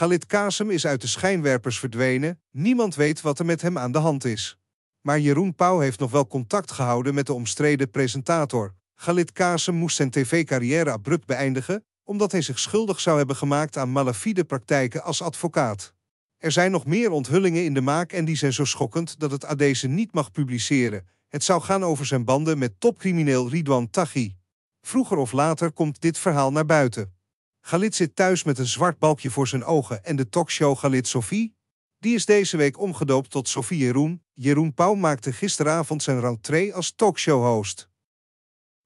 Galit Kasem is uit de schijnwerpers verdwenen, niemand weet wat er met hem aan de hand is. Maar Jeroen Pauw heeft nog wel contact gehouden met de omstreden presentator. Galit Kasem moest zijn tv-carrière abrupt beëindigen, omdat hij zich schuldig zou hebben gemaakt aan malafide praktijken als advocaat. Er zijn nog meer onthullingen in de maak en die zijn zo schokkend dat het AD ze niet mag publiceren. Het zou gaan over zijn banden met topcrimineel Ridwan Taghi. Vroeger of later komt dit verhaal naar buiten. Galit zit thuis met een zwart balkje voor zijn ogen en de talkshow Galit Sophie? Die is deze week omgedoopt tot Sophie Jeroen. Jeroen Pauw maakte gisteravond zijn rentree als talkshowhost.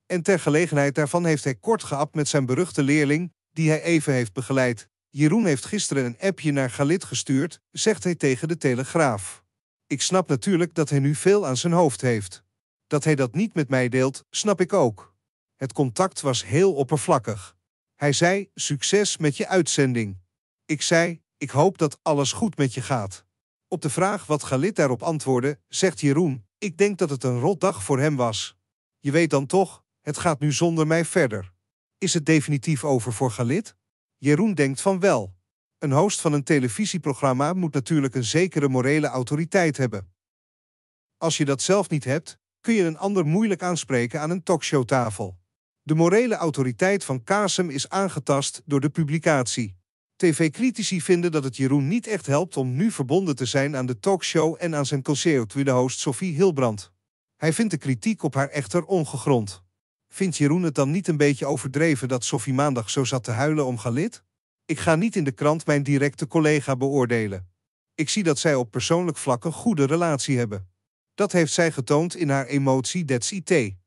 En ter gelegenheid daarvan heeft hij kort geapt met zijn beruchte leerling, die hij even heeft begeleid. Jeroen heeft gisteren een appje naar Galit gestuurd, zegt hij tegen de Telegraaf. Ik snap natuurlijk dat hij nu veel aan zijn hoofd heeft. Dat hij dat niet met mij deelt, snap ik ook. Het contact was heel oppervlakkig. Hij zei: Succes met je uitzending. Ik zei: Ik hoop dat alles goed met je gaat. Op de vraag wat Galit daarop antwoordde, zegt Jeroen: Ik denk dat het een rotdag voor hem was. Je weet dan toch, het gaat nu zonder mij verder. Is het definitief over voor Galit? Jeroen denkt van wel. Een host van een televisieprogramma moet natuurlijk een zekere morele autoriteit hebben. Als je dat zelf niet hebt, kun je een ander moeilijk aanspreken aan een talkshowtafel. De morele autoriteit van Kasem is aangetast door de publicatie. TV-critici vinden dat het Jeroen niet echt helpt om nu verbonden te zijn aan de talkshow en aan zijn concert-host Sophie Hilbrand. Hij vindt de kritiek op haar echter ongegrond. Vindt Jeroen het dan niet een beetje overdreven dat Sophie maandag zo zat te huilen om Galit? Ik ga niet in de krant mijn directe collega beoordelen. Ik zie dat zij op persoonlijk vlak een goede relatie hebben. Dat heeft zij getoond in haar emotie That's IT.